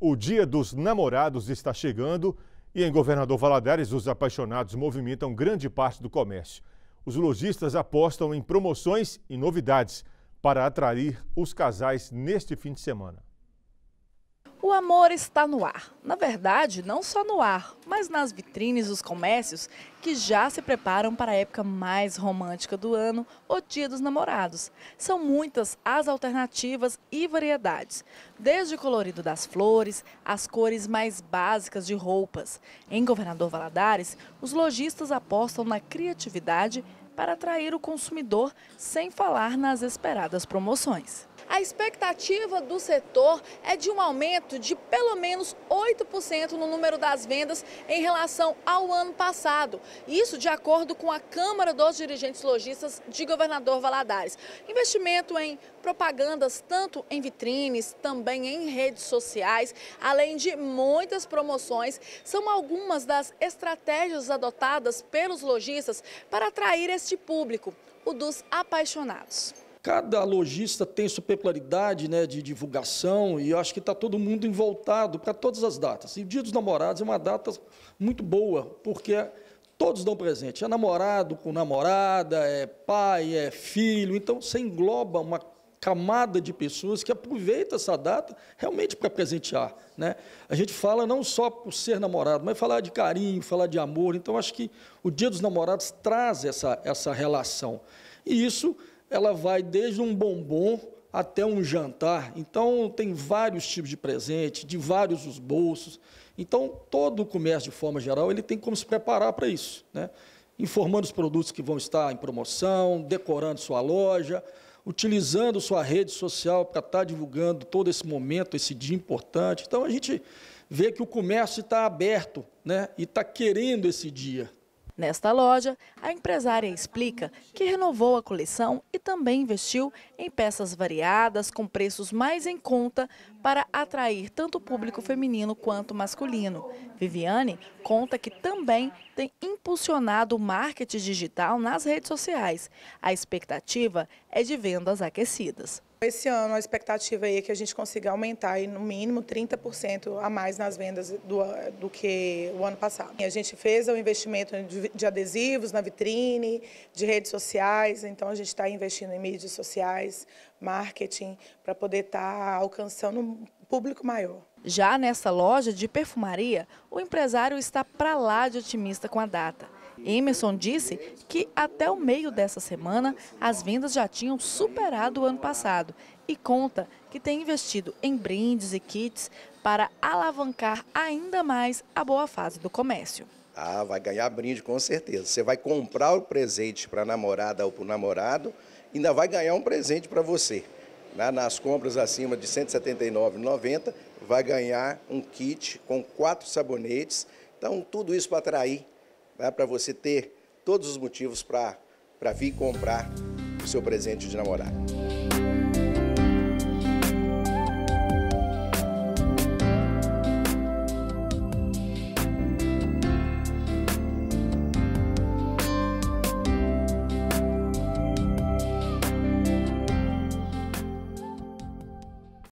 O Dia dos Namorados está chegando e em Governador Valadares os apaixonados movimentam grande parte do comércio. Os lojistas apostam em promoções e novidades para atrair os casais neste fim de semana. O amor está no ar. Na verdade, não só no ar, mas nas vitrines dos comércios que já se preparam para a época mais romântica do ano, o Dia dos Namorados. São muitas as alternativas e variedades, desde o colorido das flores, as cores mais básicas de roupas. Em Governador Valadares, os lojistas apostam na criatividade para atrair o consumidor sem falar nas esperadas promoções. A expectativa do setor é de um aumento de pelo menos 8% no número das vendas em relação ao ano passado. Isso de acordo com a Câmara dos Dirigentes Logistas de Governador Valadares. Investimento em propagandas, tanto em vitrines, também em redes sociais, além de muitas promoções, são algumas das estratégias adotadas pelos lojistas para atrair este público, o dos apaixonados cada lojista tem sua peculiaridade né, de divulgação e eu acho que está todo mundo envoltado para todas as datas. E o Dia dos Namorados é uma data muito boa, porque todos dão presente. É namorado com namorada, é pai, é filho, então você engloba uma camada de pessoas que aproveita essa data realmente para presentear. Né? A gente fala não só por ser namorado, mas falar de carinho, falar de amor. Então, acho que o Dia dos Namorados traz essa, essa relação. E isso ela vai desde um bombom até um jantar. Então, tem vários tipos de presente, de vários os bolsos. Então, todo o comércio, de forma geral, ele tem como se preparar para isso. Né? Informando os produtos que vão estar em promoção, decorando sua loja, utilizando sua rede social para estar tá divulgando todo esse momento, esse dia importante. Então, a gente vê que o comércio está aberto né? e está querendo esse dia. Nesta loja, a empresária explica que renovou a coleção e também investiu em peças variadas com preços mais em conta para atrair tanto o público feminino quanto masculino. Viviane conta que também tem impulsionado o marketing digital nas redes sociais. A expectativa é de vendas aquecidas. Esse ano a expectativa aí é que a gente consiga aumentar aí, no mínimo 30% a mais nas vendas do, do que o ano passado. A gente fez o um investimento de, de adesivos na vitrine, de redes sociais, então a gente está investindo em mídias sociais, marketing, para poder estar tá alcançando um público maior. Já nessa loja de perfumaria, o empresário está para lá de otimista com a data. Emerson disse que até o meio dessa semana as vendas já tinham superado o ano passado e conta que tem investido em brindes e kits para alavancar ainda mais a boa fase do comércio. Ah, vai ganhar brinde com certeza. Você vai comprar o presente para a namorada ou para o namorado, ainda vai ganhar um presente para você. Né, nas compras acima de R$ 179,90, vai ganhar um kit com quatro sabonetes. Então, tudo isso para atrair né, para você ter todos os motivos para vir comprar o seu presente de namorado.